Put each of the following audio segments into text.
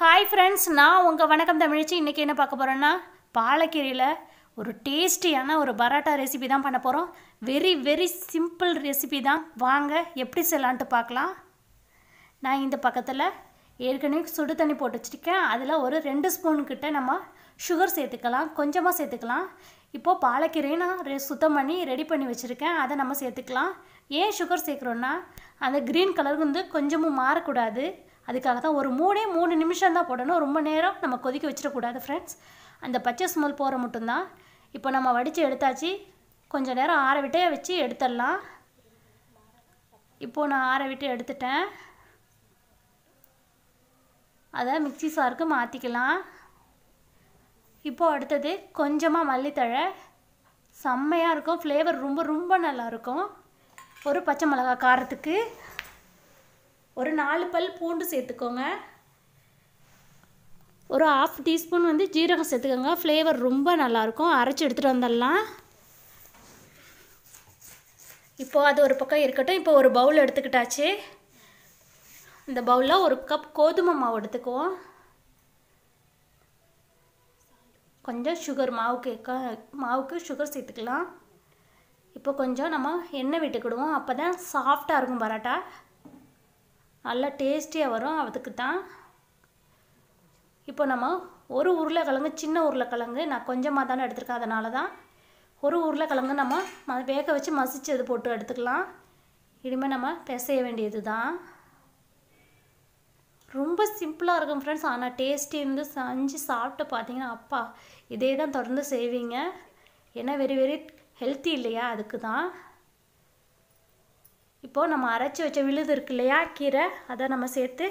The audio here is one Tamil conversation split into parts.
ஹாய் ஃப்ரெண்ட்ஸ் நான் உங்கள் வணக்கம் தமிழிச்சு இன்றைக்கி என்ன பார்க்க போகிறேன்னா பாலக்கீரையில் ஒரு டேஸ்டியான ஒரு பரோட்டா ரெசிபி தான் பண்ண போகிறோம் வெரி வெரி சிம்பிள் ரெசிபி தான் வாங்க எப்படி செய்யலான்ட்டு பார்க்கலாம் நான் இந்த பக்கத்தில் ஏற்கனவே சுடு தண்ணி போட்டு வச்சுருக்கேன் அதில் ஒரு ரெண்டு ஸ்பூன்கிட்ட நம்ம சுகர் சேர்த்துக்கலாம் கொஞ்சமாக சேர்த்துக்கலாம் இப்போது பாலக்கீரையை நான் ரெ சுத்தம் பண்ணி ரெடி பண்ணி வச்சுருக்கேன் அதை நம்ம சேர்த்துக்கலாம் ஏன் சுகர் சேர்க்குறோன்னா அந்த க்ரீன் கலர் வந்து கொஞ்சமும் மாறக்கூடாது அதுக்காக தான் ஒரு மூணே மூணு நிமிஷம் தான் போடணும் ரொம்ப நேரம் நம்ம கொதிக்க வச்சிடக்கூடாது ஃப்ரெண்ட்ஸ் அந்த பச்சை ஸ்மெல் போகிற மட்டும்தான் இப்போ நம்ம வடித்து எடுத்தாச்சு கொஞ்சம் நேரம் ஆற விட்டே வச்சு எடுத்துடலாம் இப்போது நான் ஆற விட்டு எடுத்துட்டேன் அதை மிக்சி சாருக்கு மாற்றிக்கலாம் இப்போது அடுத்தது கொஞ்சமாக மல்லித்தழை செம்மையாக இருக்கும் ஃப்ளேவர் ரொம்ப ரொம்ப நல்லாயிருக்கும் ஒரு பச்சை மிளகா காரத்துக்கு ஒரு நாலு பல் பூண்டு சேர்த்துக்கோங்க ஒரு ஆஃப் டீஸ்பூன் வந்து ஜீரகம் சேர்த்துக்கோங்க ஃப்ளேவர் ரொம்ப நல்லாயிருக்கும் அரைச்சி எடுத்துகிட்டு வந்துடலாம் இப்போது அது ஒரு பக்கம் இருக்கட்டும் இப்போ ஒரு பவுல் எடுத்துக்கிட்டாச்சு இந்த பவுலில் ஒரு கப் கோதுமை மாவு எடுத்துக்குவோம் கொஞ்சம் சுகர் மாவுக்கு மாவுக்கு சுகர் சேர்த்துக்கலாம் இப்போ கொஞ்சம் நம்ம எண்ணெய் விட்டுக்கிடுவோம் அப்போ தான் சாஃப்டாக இருக்கும் பரோட்டா நல்லா டேஸ்டியாக வரும் அதுக்கு தான் இப்போ நம்ம ஒரு உருளைக்கிழங்கு சின்ன உருளைக்கிழங்கு நான் கொஞ்சமாக தானே எடுத்துருக்கேன் அதனால தான் ஒரு உருளைக்கிழங்கு நம்ம ம வேக வச்சு மசிச்சு அது போட்டு எடுத்துக்கலாம் இனிமேல் நம்ம பிசைய வேண்டியது தான் ரொம்ப சிம்பிளாக இருக்கும் ஃப்ரெண்ட்ஸ் ஆனால் டேஸ்ட்டி இருந்து செஞ்சு சாப்பிட்டு பார்த்தீங்கன்னா அப்பா இதே தான் தொடர்ந்து செய்வீங்க ஏன்னா வெரி வெரி ஹெல்த்தி இல்லையா அதுக்கு தான் இப்போது நம்ம அரைச்சி வச்ச விழுது இருக்கு இல்லையா கீரை அதை நம்ம சேர்த்து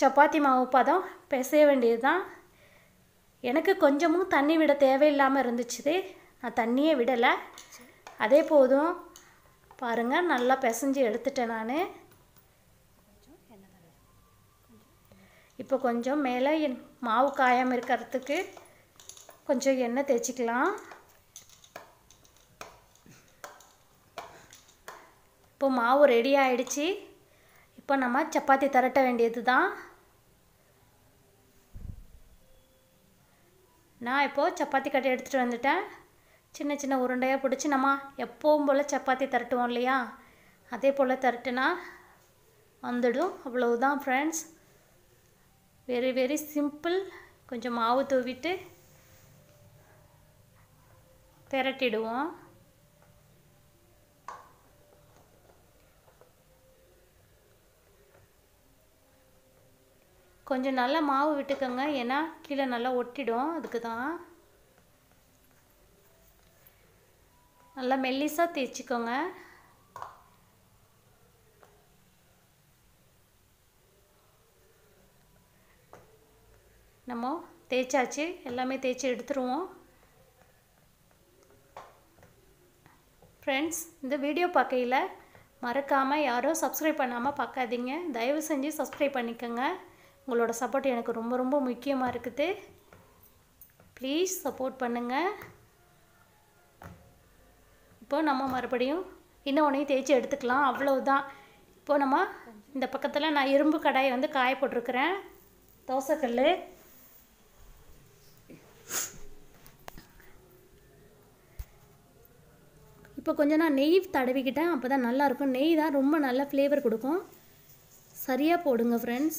சப்பாத்தி மாவு பதம் பிசைய வேண்டியது தான் எனக்கு கொஞ்சமும் தண்ணி விட தேவையில்லாமல் இருந்துச்சு நான் தண்ணியே விடலை அதே போதும் பாருங்கள் நல்லா பிசைஞ்சு எடுத்துட்டேன் நான் இப்போ கொஞ்சம் மேலே என் மாவு காயாமல் இருக்கிறதுக்கு கொஞ்சம் எண்ணெய் தேய்ச்சிக்கலாம் இப்போ மாவு ரெடி ஆகிடுச்சு இப்போ நம்ம சப்பாத்தி திரட்ட வேண்டியது தான் நான் இப்போது சப்பாத்தி கட்டி எடுத்துகிட்டு வந்துட்டேன் சின்ன சின்ன உருண்டையாக பிடிச்சி நம்ம எப்போவும் போல் சப்பாத்தி திரட்டுவோம் இல்லையா அதே போல் திரட்டுனா வந்துடும் அவ்வளவுதான் ஃப்ரெண்ட்ஸ் வெரி வெரி சிம்பிள் கொஞ்சம் மாவு தூவிட்டு திரட்டிடுவோம் கொஞ்சம் நல்லா மாவு விட்டுக்கோங்க ஏன்னா கீழே நல்லா ஒட்டிடும் அதுக்கு தான் நல்லா மெல்லிசாக தேய்ச்சிக்கோங்க நம்ம தேய்ச்சாச்சு எல்லாமே தேய்ச்சி எடுத்துருவோம் ஃப்ரெண்ட்ஸ் இந்த வீடியோ பார்க்கையில் மறக்காமல் யாரும் சப்ஸ்கிரைப் பண்ணாமல் பார்க்காதீங்க தயவு செஞ்சு சப்ஸ்கிரைப் பண்ணிக்கோங்க உங்களோட சப்போர்ட் எனக்கு ரொம்ப ரொம்ப முக்கியமாக இருக்குது ப்ளீஸ் சப்போர்ட் பண்ணுங்கள் இப்போ நம்ம மறுபடியும் உனையும் தேய்ச்சி எடுத்துக்கலாம் அவ்வளவுதான் இப்போது நம்ம இந்த பக்கத்தில் நான் இரும்பு கடாயை வந்து காய போட்டிருக்கிறேன் தோசைக்கல் இப்போ கொஞ்சம் நான் நெய் தடவிக்கிட்டேன் அப்போ தான் நல்லாயிருக்கும் நெய் தான் ரொம்ப நல்ல ஃப்ளேவர் கொடுக்கும் சரியாக போடுங்க ஃப்ரெண்ட்ஸ்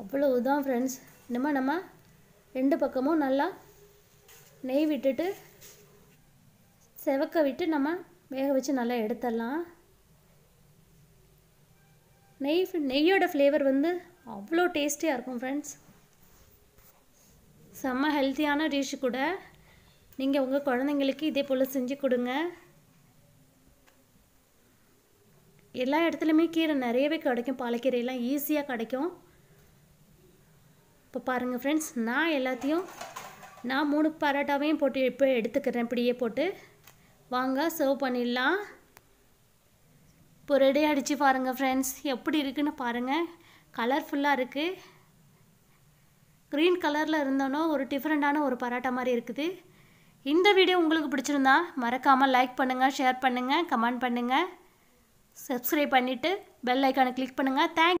அவ்வளவுதான் ஃப்ரெண்ட்ஸ் இனிமேல் நம்ம ரெண்டு பக்கமும் நல்லா நெய் விட்டுட்டு செவக்க விட்டு நம்ம வேக வச்சு நல்லா எடுத்துடலாம் நெய் நெய்யோட ஃப்ளேவர் வந்து அவ்வளோ டேஸ்டியாக இருக்கும் ஃப்ரெண்ட்ஸ் செம்ம ஹெல்த்தியான டிஷ் கூட நீங்கள் உங்கள் குழந்தைங்களுக்கு இதே போல் செஞ்சு கொடுங்க எல்லா இடத்துலையுமே கீரை நிறையவே கிடைக்கும் பாலக்கீரையெல்லாம் ஈஸியாக கிடைக்கும் இப்போ பாருங்கள் ஃப்ரெண்ட்ஸ் நான் எல்லாத்தையும் நான் மூணு பரோட்டாவையும் போட்டு இப்போ எடுத்துக்கிறேன் இப்படியே போட்டு வாங்க சர்வ் பண்ணிடலாம் இப்போ ரெடி அடித்து பாருங்கள் ஃப்ரெண்ட்ஸ் எப்படி இருக்குன்னு பாருங்கள் கலர்ஃபுல்லாக இருக்குது க்ரீன் கலரில் இருந்தோன்னோ ஒரு டிஃப்ரெண்ட்டான ஒரு பரோட்டா மாதிரி இருக்குது இந்த வீடியோ உங்களுக்கு பிடிச்சிருந்தா மறக்காமல் லைக் பண்ணுங்கள் ஷேர் பண்ணுங்கள் கமெண்ட் பண்ணுங்கள் சப்ஸ்கிரைப் பண்ணிவிட்டு பெல் ஐக்கானை கிளிக் பண்ணுங்கள் தேங்க்